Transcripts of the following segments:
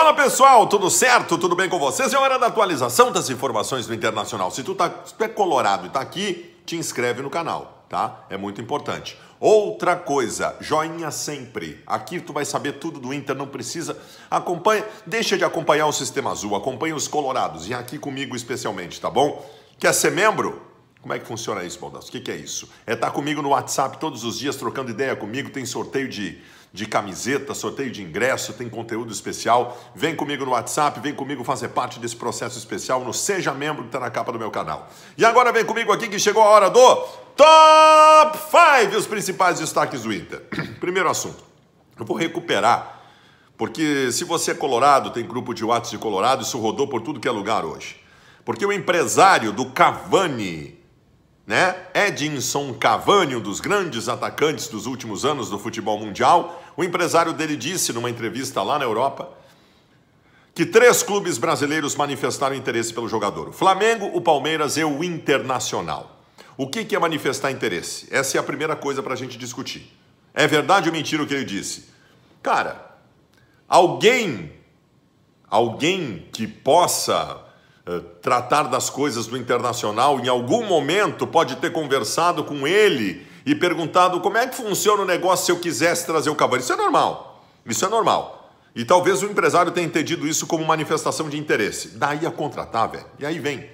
Fala pessoal, tudo certo? Tudo bem com vocês? É hora da atualização das informações do Internacional. Se tu, tá, se tu é colorado e tá aqui, te inscreve no canal, tá? É muito importante. Outra coisa, joinha sempre. Aqui tu vai saber tudo do Inter, não precisa. Acompanha, deixa de acompanhar o Sistema Azul, acompanha os colorados e aqui comigo especialmente, tá bom? Quer ser membro? Como é que funciona isso, Baldasso? O que, que é isso? É estar tá comigo no WhatsApp todos os dias, trocando ideia comigo, tem sorteio de de camiseta, sorteio de ingresso, tem conteúdo especial. Vem comigo no WhatsApp, vem comigo fazer parte desse processo especial no Seja Membro que está na capa do meu canal. E agora vem comigo aqui que chegou a hora do Top 5, os principais destaques do Inter. Primeiro assunto, eu vou recuperar porque se você é colorado, tem grupo de WhatsApp de colorado, isso rodou por tudo que é lugar hoje. Porque o empresário do Cavani, né? Edinson Cavani, um dos grandes atacantes dos últimos anos do futebol mundial, o empresário dele disse numa entrevista lá na Europa que três clubes brasileiros manifestaram interesse pelo jogador: o Flamengo, o Palmeiras e o Internacional. O que é manifestar interesse? Essa é a primeira coisa para a gente discutir. É verdade ou mentira o que ele disse? Cara, alguém, alguém que possa eh, tratar das coisas do internacional, em algum momento pode ter conversado com ele e perguntado como é que funciona o negócio se eu quisesse trazer o cavalo. Isso é normal. Isso é normal. E talvez o empresário tenha entendido isso como manifestação de interesse. Daí a contratar, velho. E aí vem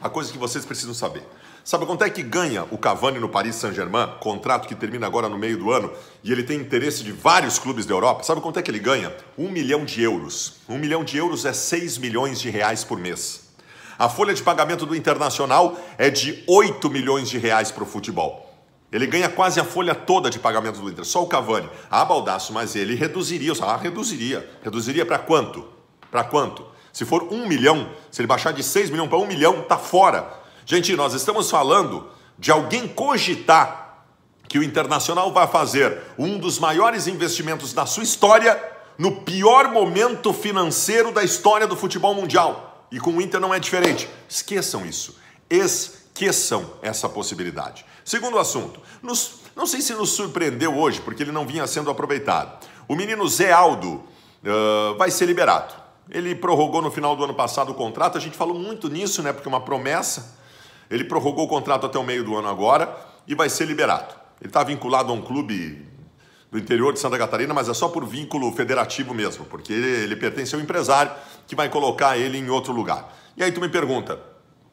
a coisa que vocês precisam saber. Sabe quanto é que ganha o Cavani no Paris Saint-Germain, contrato que termina agora no meio do ano, e ele tem interesse de vários clubes da Europa? Sabe quanto é que ele ganha? Um milhão de euros. Um milhão de euros é 6 milhões de reais por mês. A folha de pagamento do Internacional é de 8 milhões de reais para o futebol. Ele ganha quase a folha toda de pagamento do Inter, só o Cavani. Ah, Baldaço, mas ele reduziria o ah, salário, reduziria. Reduziria para quanto? Para quanto? Se for um milhão, se ele baixar de 6 milhões para um milhão, tá fora. Gente, nós estamos falando de alguém cogitar que o Internacional vai fazer um dos maiores investimentos da sua história no pior momento financeiro da história do futebol mundial. E com o Inter não é diferente. Esqueçam isso. Esqueçam esqueçam essa possibilidade. Segundo assunto, nos, não sei se nos surpreendeu hoje, porque ele não vinha sendo aproveitado. O menino Zé Aldo uh, vai ser liberado. Ele prorrogou no final do ano passado o contrato, a gente falou muito nisso, né? Porque é uma promessa. Ele prorrogou o contrato até o meio do ano agora e vai ser liberado. Ele está vinculado a um clube do interior de Santa Catarina, mas é só por vínculo federativo mesmo, porque ele, ele pertence a um empresário que vai colocar ele em outro lugar. E aí tu me pergunta,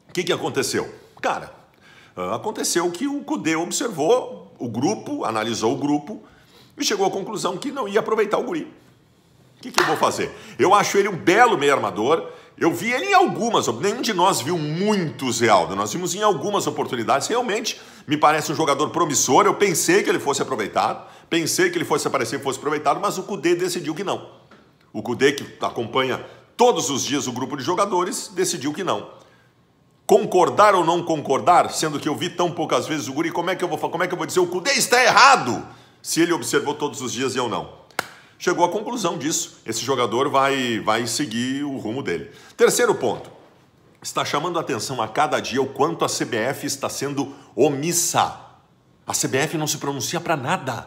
o que, que aconteceu? Cara, ah, aconteceu que o Cudê observou o grupo, analisou o grupo e chegou à conclusão que não ia aproveitar o guri. O que, que eu vou fazer? Eu acho ele um belo meio armador. Eu vi ele em algumas, nenhum de nós viu muitos Realdo. Né? Nós vimos em algumas oportunidades. Realmente me parece um jogador promissor. Eu pensei que ele fosse aproveitado, pensei que ele fosse aparecer e fosse aproveitado, mas o Cudê decidiu que não. O Cudê, que acompanha todos os dias o grupo de jogadores, decidiu que não concordar ou não concordar, sendo que eu vi tão poucas vezes o guri, como é que eu vou, como é que eu vou dizer o Kudê está errado se ele observou todos os dias e eu não? Chegou à conclusão disso. Esse jogador vai, vai seguir o rumo dele. Terceiro ponto. Está chamando a atenção a cada dia o quanto a CBF está sendo omissa. A CBF não se pronuncia para nada.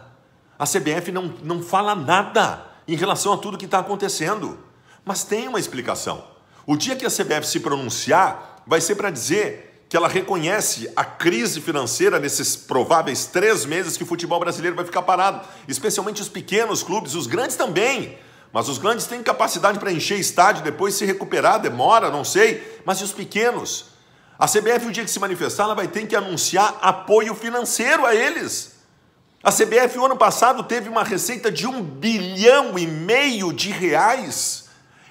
A CBF não, não fala nada em relação a tudo que está acontecendo. Mas tem uma explicação. O dia que a CBF se pronunciar, vai ser para dizer que ela reconhece a crise financeira nesses prováveis três meses que o futebol brasileiro vai ficar parado, especialmente os pequenos clubes, os grandes também. Mas os grandes têm capacidade para encher estádio, depois se recuperar, demora, não sei. Mas e os pequenos? A CBF, o dia que se manifestar, ela vai ter que anunciar apoio financeiro a eles. A CBF, o ano passado, teve uma receita de um bilhão e meio de reais.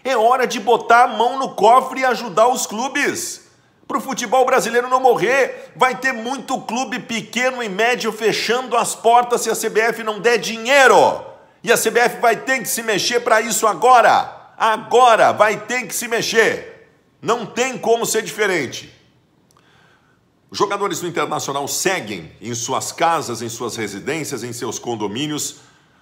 É hora de botar a mão no cofre e ajudar os clubes para o futebol brasileiro não morrer. Vai ter muito clube pequeno e médio fechando as portas se a CBF não der dinheiro. E a CBF vai ter que se mexer para isso agora. Agora vai ter que se mexer. Não tem como ser diferente. Os jogadores do Internacional seguem em suas casas, em suas residências, em seus condomínios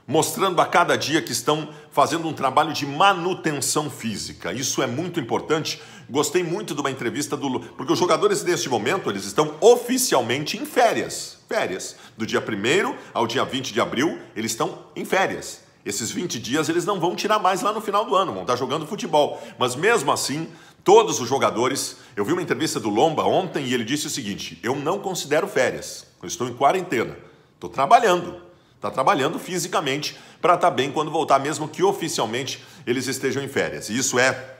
mostrando a cada dia que estão fazendo um trabalho de manutenção física. Isso é muito importante. Gostei muito de uma entrevista do porque os jogadores neste momento eles estão oficialmente em férias. Férias do dia 1 ao dia 20 de abril, eles estão em férias. Esses 20 dias eles não vão tirar mais lá no final do ano, vão estar jogando futebol. Mas mesmo assim, todos os jogadores. Eu vi uma entrevista do Lomba ontem e ele disse o seguinte: Eu não considero férias, eu estou em quarentena, estou trabalhando, Está trabalhando fisicamente para estar tá bem quando voltar, mesmo que oficialmente eles estejam em férias. E isso é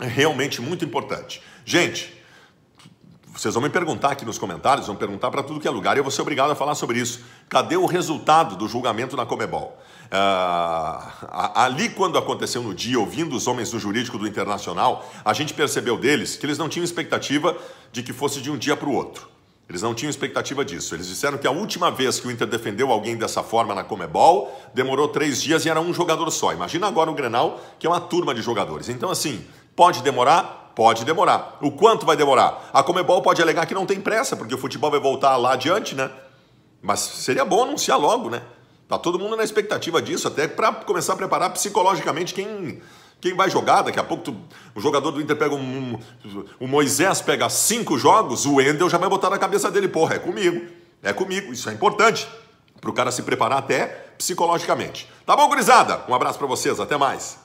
realmente muito importante. Gente, vocês vão me perguntar aqui nos comentários, vão perguntar para tudo que é lugar, e eu vou ser obrigado a falar sobre isso. Cadê o resultado do julgamento na Comebol? Ah, ali, quando aconteceu no dia, ouvindo os homens do jurídico do Internacional, a gente percebeu deles que eles não tinham expectativa de que fosse de um dia para o outro. Eles não tinham expectativa disso. Eles disseram que a última vez que o Inter defendeu alguém dessa forma na Comebol demorou três dias e era um jogador só. Imagina agora o Grenal, que é uma turma de jogadores. Então, assim, pode demorar? Pode demorar. O quanto vai demorar? A Comebol pode alegar que não tem pressa, porque o futebol vai voltar lá adiante, né? Mas seria bom anunciar logo, né? Tá todo mundo na expectativa disso, até para começar a preparar psicologicamente quem quem vai jogar, daqui a pouco tu, o jogador do Inter pega um, um, O Moisés pega cinco jogos, o Wendel já vai botar na cabeça dele, porra, é comigo, é comigo, isso é importante. Para o cara se preparar até psicologicamente. Tá bom, gurizada? Um abraço para vocês, até mais.